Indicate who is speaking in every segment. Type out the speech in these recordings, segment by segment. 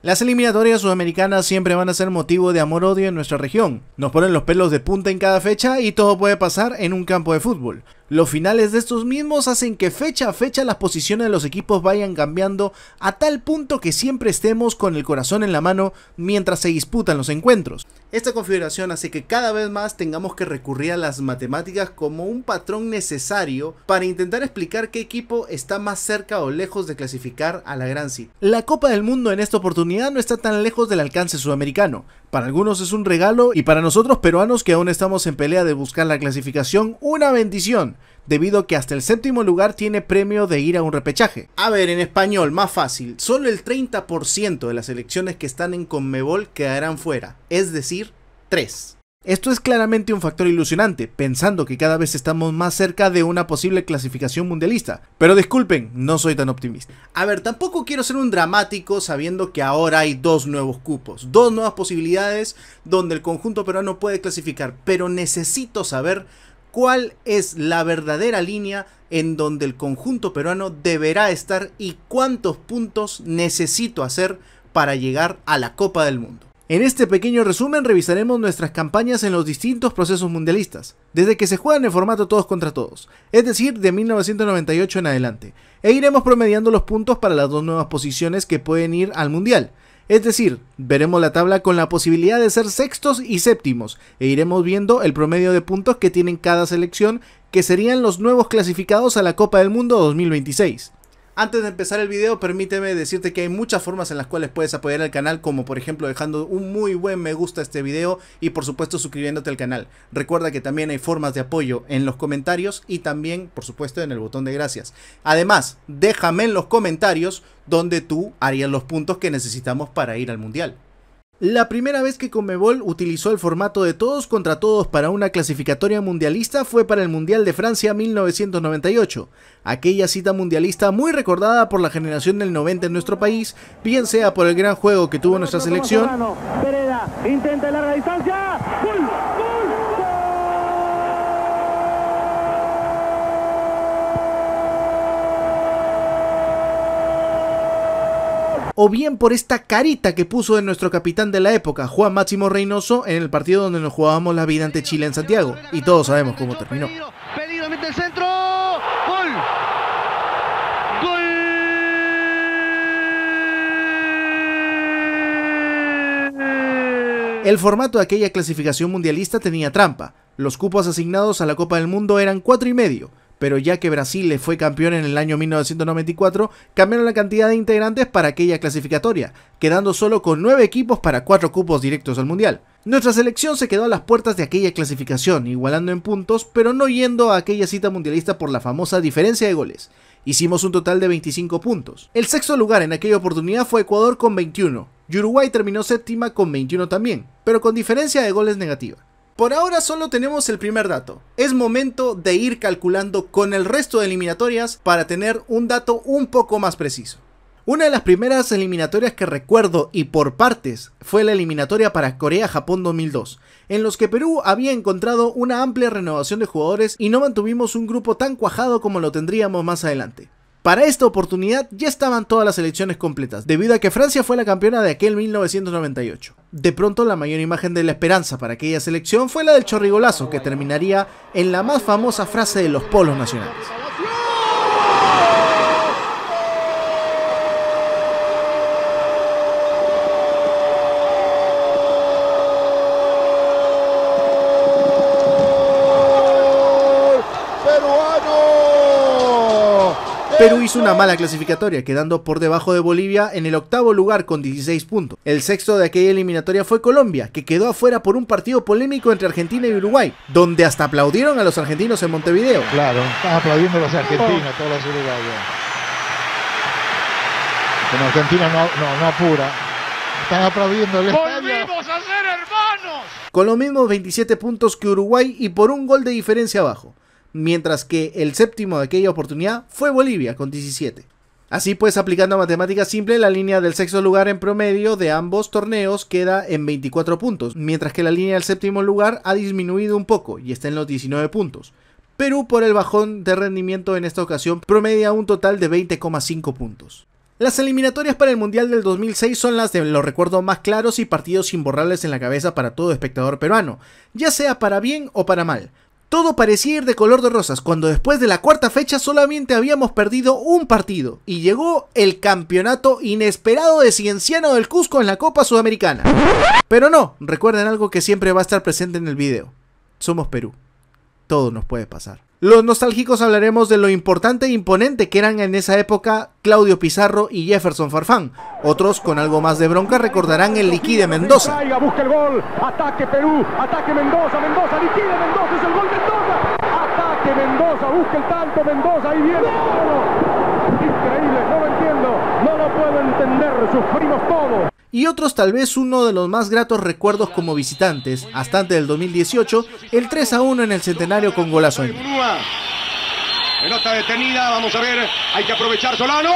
Speaker 1: Las eliminatorias sudamericanas siempre van a ser motivo de amor-odio en nuestra región. Nos ponen los pelos de punta en cada fecha y todo puede pasar en un campo de fútbol. Los finales de estos mismos hacen que fecha a fecha las posiciones de los equipos vayan cambiando a tal punto que siempre estemos con el corazón en la mano mientras se disputan los encuentros. Esta configuración hace que cada vez más tengamos que recurrir a las matemáticas como un patrón necesario para intentar explicar qué equipo está más cerca o lejos de clasificar a la Gran Cita. La Copa del Mundo en esta oportunidad no está tan lejos del alcance sudamericano. Para algunos es un regalo y para nosotros peruanos que aún estamos en pelea de buscar la clasificación, una bendición debido a que hasta el séptimo lugar tiene premio de ir a un repechaje. A ver, en español, más fácil, solo el 30% de las elecciones que están en Conmebol quedarán fuera, es decir, 3. Esto es claramente un factor ilusionante, pensando que cada vez estamos más cerca de una posible clasificación mundialista. Pero disculpen, no soy tan optimista. A ver, tampoco quiero ser un dramático sabiendo que ahora hay dos nuevos cupos, dos nuevas posibilidades donde el conjunto peruano puede clasificar, pero necesito saber cuál es la verdadera línea en donde el conjunto peruano deberá estar y cuántos puntos necesito hacer para llegar a la Copa del Mundo. En este pequeño resumen revisaremos nuestras campañas en los distintos procesos mundialistas, desde que se juegan en formato todos contra todos, es decir, de 1998 en adelante, e iremos promediando los puntos para las dos nuevas posiciones que pueden ir al Mundial, es decir, veremos la tabla con la posibilidad de ser sextos y séptimos, e iremos viendo el promedio de puntos que tienen cada selección, que serían los nuevos clasificados a la Copa del Mundo 2026. Antes de empezar el video, permíteme decirte que hay muchas formas en las cuales puedes apoyar al canal, como por ejemplo dejando un muy buen me gusta a este video y por supuesto suscribiéndote al canal. Recuerda que también hay formas de apoyo en los comentarios y también, por supuesto, en el botón de gracias. Además, déjame en los comentarios donde tú harías los puntos que necesitamos para ir al mundial. La primera vez que Comebol utilizó el formato de todos contra todos para una clasificatoria mundialista fue para el Mundial de Francia 1998, aquella cita mundialista muy recordada por la generación del 90 en nuestro país, bien sea por el gran juego que tuvo nuestra selección. o bien por esta carita que puso de nuestro capitán de la época, Juan Máximo Reynoso, en el partido donde nos jugábamos la vida ante Chile en Santiago. Y todos sabemos cómo terminó. el El formato de aquella clasificación mundialista tenía trampa. Los cupos asignados a la Copa del Mundo eran cuatro y medio pero ya que Brasil le fue campeón en el año 1994, cambiaron la cantidad de integrantes para aquella clasificatoria, quedando solo con 9 equipos para 4 cupos directos al Mundial. Nuestra selección se quedó a las puertas de aquella clasificación, igualando en puntos, pero no yendo a aquella cita mundialista por la famosa diferencia de goles. Hicimos un total de 25 puntos. El sexto lugar en aquella oportunidad fue Ecuador con 21, y Uruguay terminó séptima con 21 también, pero con diferencia de goles negativa. Por ahora solo tenemos el primer dato. Es momento de ir calculando con el resto de eliminatorias para tener un dato un poco más preciso. Una de las primeras eliminatorias que recuerdo y por partes fue la eliminatoria para Corea-Japón 2002, en los que Perú había encontrado una amplia renovación de jugadores y no mantuvimos un grupo tan cuajado como lo tendríamos más adelante. Para esta oportunidad ya estaban todas las elecciones completas, debido a que Francia fue la campeona de aquel 1998. De pronto la mayor imagen de la esperanza para aquella selección fue la del chorrigolazo, que terminaría en la más famosa frase de los polos nacionales. una mala clasificatoria, quedando por debajo de Bolivia en el octavo lugar con 16 puntos. El sexto de aquella eliminatoria fue Colombia, que quedó afuera por un partido polémico entre Argentina y Uruguay, donde hasta aplaudieron a los argentinos en Montevideo. Claro, están aplaudiendo los argentinos, todos los uruguayos. Argentina no, apura. Están aplaudiendo a ser hermanos! Con los mismos 27 puntos que Uruguay y por un gol de diferencia abajo mientras que el séptimo de aquella oportunidad fue Bolivia con 17. Así pues, aplicando a matemáticas simple, la línea del sexto lugar en promedio de ambos torneos queda en 24 puntos, mientras que la línea del séptimo lugar ha disminuido un poco y está en los 19 puntos. Perú, por el bajón de rendimiento en esta ocasión, promedia un total de 20,5 puntos. Las eliminatorias para el Mundial del 2006 son las de los recuerdos más claros y partidos imborrables en la cabeza para todo espectador peruano, ya sea para bien o para mal, todo parecía ir de color de rosas cuando después de la cuarta fecha solamente habíamos perdido un partido y llegó el campeonato inesperado de Cienciano del Cusco en la Copa Sudamericana. Pero no, recuerden algo que siempre va a estar presente en el video. Somos Perú. Todo nos puede pasar. Los nostálgicos hablaremos de lo importante e imponente que eran en esa época Claudio Pizarro y Jefferson Farfán. Otros, con algo más de bronca, recordarán el liquide Mendoza. busca el gol, ataque Perú, ataque Mendoza, Mendoza, liquide Mendoza, es el gol Mendoza. Ataque Mendoza, busca el tanto Mendoza, ahí viene. Increíble, no lo entiendo, no lo puedo entender, sufrimos todos y otros tal vez uno de los más gratos recuerdos como visitantes, hasta antes del 2018, el 3 a 1 en el centenario con golazo. Pelota detenida, vamos a ver, hay que aprovechar Solano.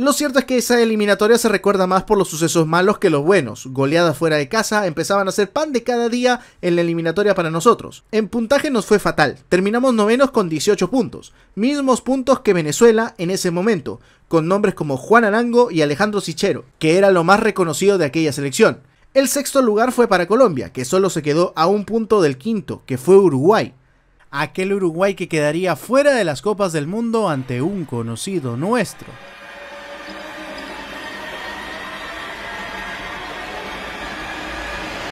Speaker 1: Lo cierto es que esa eliminatoria se recuerda más por los sucesos malos que los buenos. Goleadas fuera de casa empezaban a ser pan de cada día en la eliminatoria para nosotros. En puntaje nos fue fatal. Terminamos novenos con 18 puntos, mismos puntos que Venezuela en ese momento, con nombres como Juan Arango y Alejandro Sichero, que era lo más reconocido de aquella selección. El sexto lugar fue para Colombia, que solo se quedó a un punto del quinto, que fue Uruguay, aquel Uruguay que quedaría fuera de las copas del mundo ante un conocido nuestro.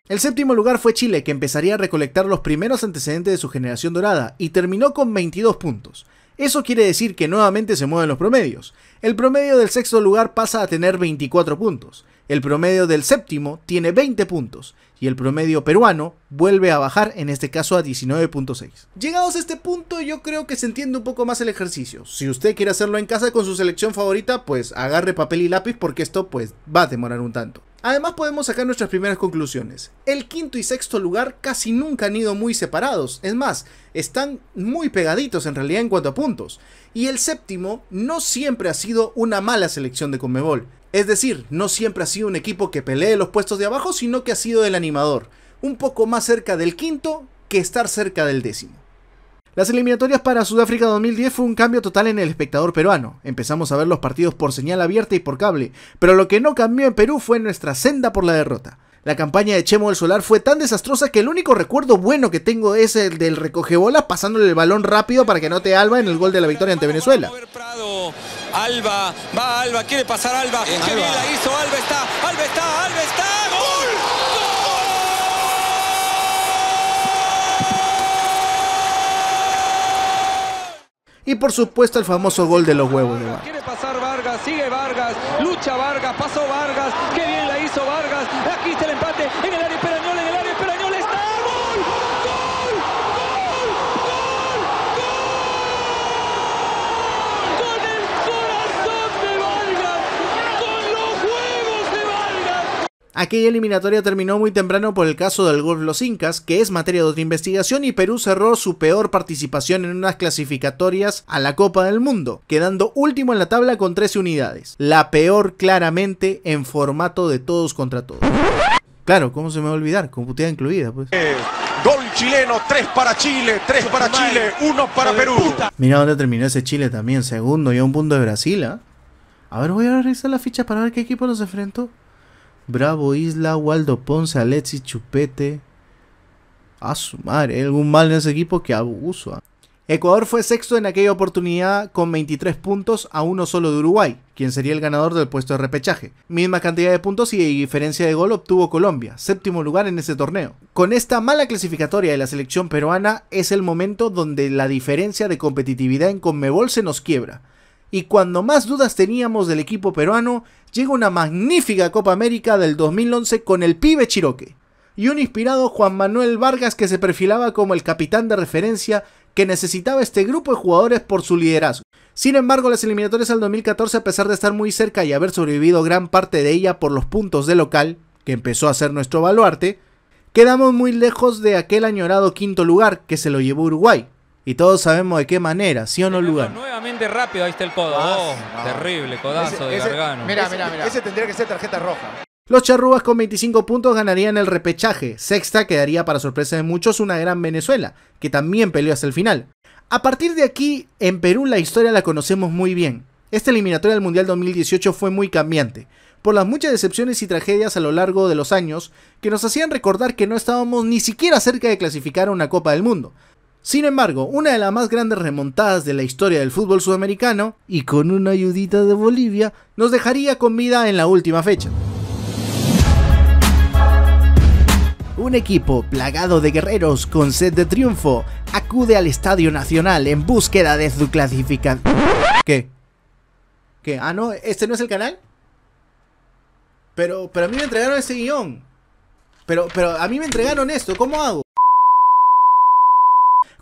Speaker 1: El séptimo lugar fue Chile, que empezaría a recolectar los primeros antecedentes de su generación dorada y terminó con 22 puntos. Eso quiere decir que nuevamente se mueven los promedios. El promedio del sexto lugar pasa a tener 24 puntos, el promedio del séptimo tiene 20 puntos y el promedio peruano vuelve a bajar, en este caso a 19.6. Llegados a este punto yo creo que se entiende un poco más el ejercicio. Si usted quiere hacerlo en casa con su selección favorita, pues agarre papel y lápiz porque esto pues va a demorar un tanto. Además podemos sacar nuestras primeras conclusiones. El quinto y sexto lugar casi nunca han ido muy separados, es más, están muy pegaditos en realidad en cuanto a puntos. Y el séptimo no siempre ha sido una mala selección de Conmebol. Es decir, no siempre ha sido un equipo que pelee los puestos de abajo, sino que ha sido el animador, un poco más cerca del quinto que estar cerca del décimo. Las eliminatorias para Sudáfrica 2010 fue un cambio total en el espectador peruano. Empezamos a ver los partidos por señal abierta y por cable, pero lo que no cambió en Perú fue nuestra senda por la derrota. La campaña de Chemo del Solar fue tan desastrosa que el único recuerdo bueno que tengo es el del recogebolas pasándole el balón rápido para que no te Alba en el gol de la victoria ante Venezuela. Alba, va Alba, quiere pasar Alba. hizo Alba, está, Alba está, Alba está, Y por supuesto el famoso gol de los huevos de Quiere pasar Vargas, sigue Vargas, lucha Vargas, pasó Vargas, qué bien la hizo Vargas, aquí está el empate. Aquella eliminatoria terminó muy temprano por el caso del golf Los Incas, que es materia de otra investigación y Perú cerró su peor participación en unas clasificatorias a la Copa del Mundo, quedando último en la tabla con 13 unidades. La peor claramente en formato de todos contra todos. Claro, ¿cómo se me va a olvidar? Con incluida, pues. Eh, gol chileno, 3 para Chile, 3 para Chile, 1 para Perú. Mira dónde terminó ese Chile también, segundo y a un punto de Brasil, ¿ah? A ver, voy a revisar las fichas para ver qué equipo nos enfrentó. Bravo Isla, Waldo Ponce, Alexi Chupete. A su madre, algún mal en ese equipo que abuso. Ah. Ecuador fue sexto en aquella oportunidad con 23 puntos a uno solo de Uruguay, quien sería el ganador del puesto de repechaje. Misma cantidad de puntos y diferencia de gol obtuvo Colombia, séptimo lugar en ese torneo. Con esta mala clasificatoria de la selección peruana es el momento donde la diferencia de competitividad en Conmebol se nos quiebra y cuando más dudas teníamos del equipo peruano, llega una magnífica Copa América del 2011 con el pibe Chiroque y un inspirado Juan Manuel Vargas que se perfilaba como el capitán de referencia que necesitaba este grupo de jugadores por su liderazgo. Sin embargo, las eliminatorias al 2014, a pesar de estar muy cerca y haber sobrevivido gran parte de ella por los puntos de local, que empezó a ser nuestro baluarte, quedamos muy lejos de aquel añorado quinto lugar que se lo llevó Uruguay, y todos sabemos de qué manera, si o no, lugar. Nuevamente rápido, ahí está el codo. Oh, terrible, codazo de Gargano. Mira, mira, mira. Ese tendría que ser tarjeta roja. Los charrúas con 25 puntos ganarían el repechaje. Sexta quedaría, para sorpresa de muchos, una gran Venezuela, que también peleó hasta el final. A partir de aquí, en Perú la historia la conocemos muy bien. Esta eliminatoria del Mundial 2018 fue muy cambiante, por las muchas decepciones y tragedias a lo largo de los años que nos hacían recordar que no estábamos ni siquiera cerca de clasificar a una Copa del Mundo, sin embargo, una de las más grandes remontadas de la historia del fútbol sudamericano, y con una ayudita de Bolivia, nos dejaría con vida en la última fecha. Un equipo plagado de guerreros con sed de triunfo acude al Estadio Nacional en búsqueda de su clasificación. ¿Qué? ¿Qué? Ah, no, ¿este no es el canal? Pero, pero a mí me entregaron ese guión. Pero, pero a mí me entregaron esto, ¿cómo hago?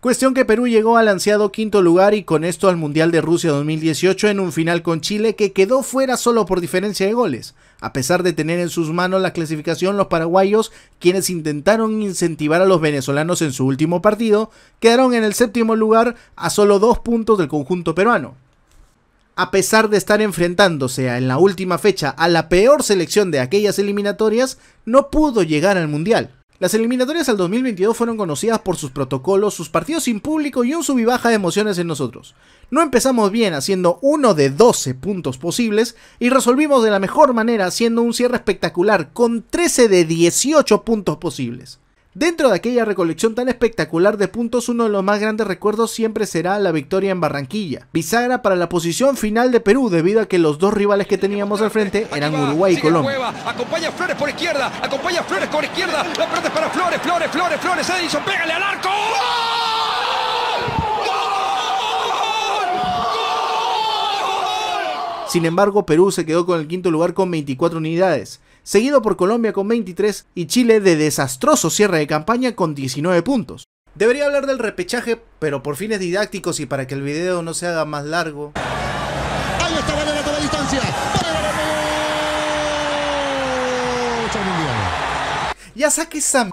Speaker 1: Cuestión que Perú llegó al ansiado quinto lugar y con esto al Mundial de Rusia 2018 en un final con Chile que quedó fuera solo por diferencia de goles. A pesar de tener en sus manos la clasificación, los paraguayos, quienes intentaron incentivar a los venezolanos en su último partido, quedaron en el séptimo lugar a solo dos puntos del conjunto peruano a pesar de estar enfrentándose en la última fecha a la peor selección de aquellas eliminatorias, no pudo llegar al Mundial. Las eliminatorias al 2022 fueron conocidas por sus protocolos, sus partidos sin público y un sub de emociones en nosotros. No empezamos bien haciendo uno de 12 puntos posibles y resolvimos de la mejor manera haciendo un cierre espectacular con 13 de 18 puntos posibles. Dentro de aquella recolección tan espectacular de puntos, uno de los más grandes recuerdos siempre será la victoria en Barranquilla, bisagra para la posición final de Perú debido a que los dos rivales que teníamos al frente eran Uruguay y Colombia. Acompaña Flores por izquierda, acompaña Flores por izquierda, para Flores, Flores, Flores, Flores, Edison, pégale al arco. Sin embargo, Perú se quedó con el quinto lugar con 24 unidades, seguido por Colombia con 23 y Chile de desastroso cierre de campaña con 19 puntos. Debería hablar del repechaje, pero por fines didácticos y para que el video no se haga más largo. Ahí está toda distancia. Ya saque esa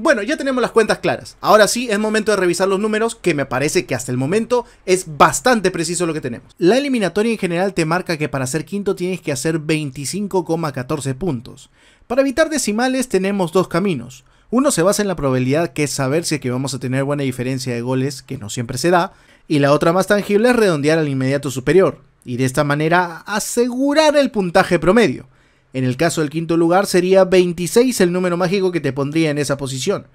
Speaker 1: bueno, ya tenemos las cuentas claras. Ahora sí es momento de revisar los números, que me parece que hasta el momento es bastante preciso lo que tenemos. La eliminatoria en general te marca que para ser quinto tienes que hacer 25,14 puntos. Para evitar decimales tenemos dos caminos. Uno se basa en la probabilidad que es saber si es que vamos a tener buena diferencia de goles, que no siempre se da, y la otra más tangible es redondear al inmediato superior, y de esta manera asegurar el puntaje promedio. En el caso del quinto lugar sería 26 el número mágico que te pondría en esa posición.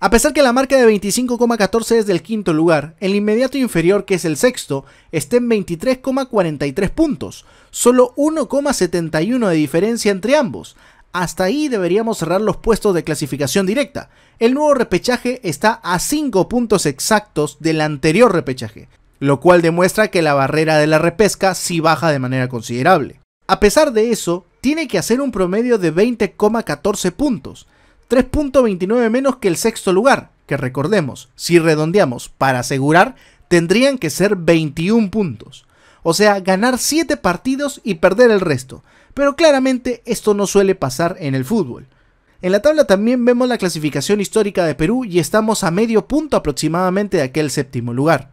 Speaker 1: A pesar que la marca de 25,14 es del quinto lugar, el inmediato inferior que es el sexto está en 23,43 puntos, solo 1,71 de diferencia entre ambos. Hasta ahí deberíamos cerrar los puestos de clasificación directa. El nuevo repechaje está a 5 puntos exactos del anterior repechaje, lo cual demuestra que la barrera de la repesca sí baja de manera considerable. A pesar de eso, tiene que hacer un promedio de 20,14 puntos, 3.29 menos que el sexto lugar, que recordemos, si redondeamos para asegurar, tendrían que ser 21 puntos. O sea, ganar 7 partidos y perder el resto. Pero claramente esto no suele pasar en el fútbol. En la tabla también vemos la clasificación histórica de Perú y estamos a medio punto aproximadamente de aquel séptimo lugar.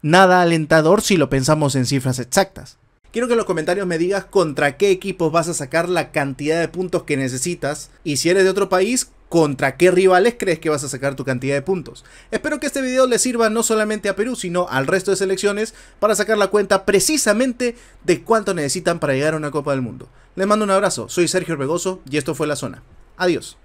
Speaker 1: Nada alentador si lo pensamos en cifras exactas. Quiero que en los comentarios me digas contra qué equipos vas a sacar la cantidad de puntos que necesitas y si eres de otro país, contra qué rivales crees que vas a sacar tu cantidad de puntos. Espero que este video les sirva no solamente a Perú, sino al resto de selecciones para sacar la cuenta precisamente de cuánto necesitan para llegar a una Copa del Mundo. Les mando un abrazo, soy Sergio Orbegoso y esto fue La Zona. Adiós.